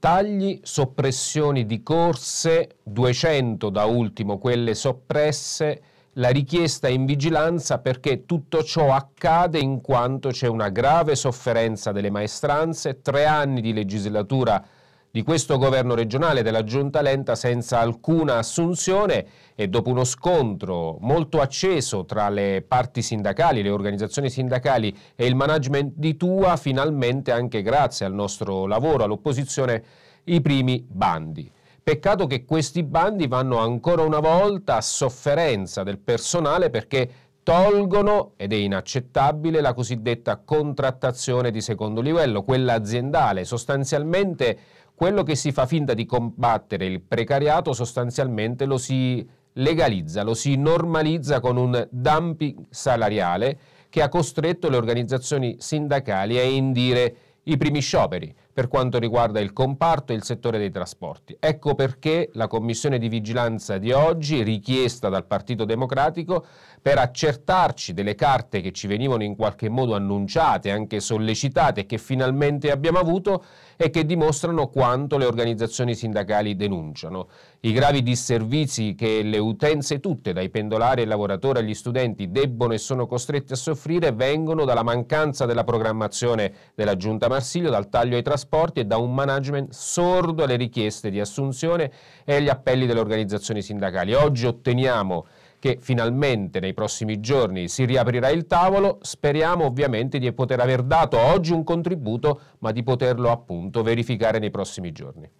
tagli, soppressioni di corse, 200 da ultimo quelle soppresse, la richiesta in vigilanza perché tutto ciò accade in quanto c'è una grave sofferenza delle maestranze, tre anni di legislatura di questo governo regionale della giunta lenta senza alcuna assunzione e dopo uno scontro molto acceso tra le parti sindacali, le organizzazioni sindacali e il management di Tua, finalmente anche grazie al nostro lavoro, all'opposizione, i primi bandi. Peccato che questi bandi vanno ancora una volta a sofferenza del personale perché tolgono, ed è inaccettabile, la cosiddetta contrattazione di secondo livello, quella aziendale, sostanzialmente quello che si fa finta di combattere il precariato sostanzialmente lo si legalizza, lo si normalizza con un dumping salariale che ha costretto le organizzazioni sindacali a indire i primi scioperi per quanto riguarda il comparto e il settore dei trasporti. Ecco perché la commissione di vigilanza di oggi, richiesta dal Partito Democratico, per accertarci delle carte che ci venivano in qualche modo annunciate, anche sollecitate, che finalmente abbiamo avuto e che dimostrano quanto le organizzazioni sindacali denunciano. I gravi disservizi che le utenze tutte, dai pendolari ai lavoratori agli studenti, debbono e sono costretti a soffrire vengono dalla mancanza della programmazione della Giunta Marsiglio, dal taglio ai trasporti, trasporti e da un management sordo alle richieste di assunzione e agli appelli delle organizzazioni sindacali. Oggi otteniamo che finalmente nei prossimi giorni si riaprirà il tavolo, speriamo ovviamente di poter aver dato oggi un contributo, ma di poterlo appunto verificare nei prossimi giorni.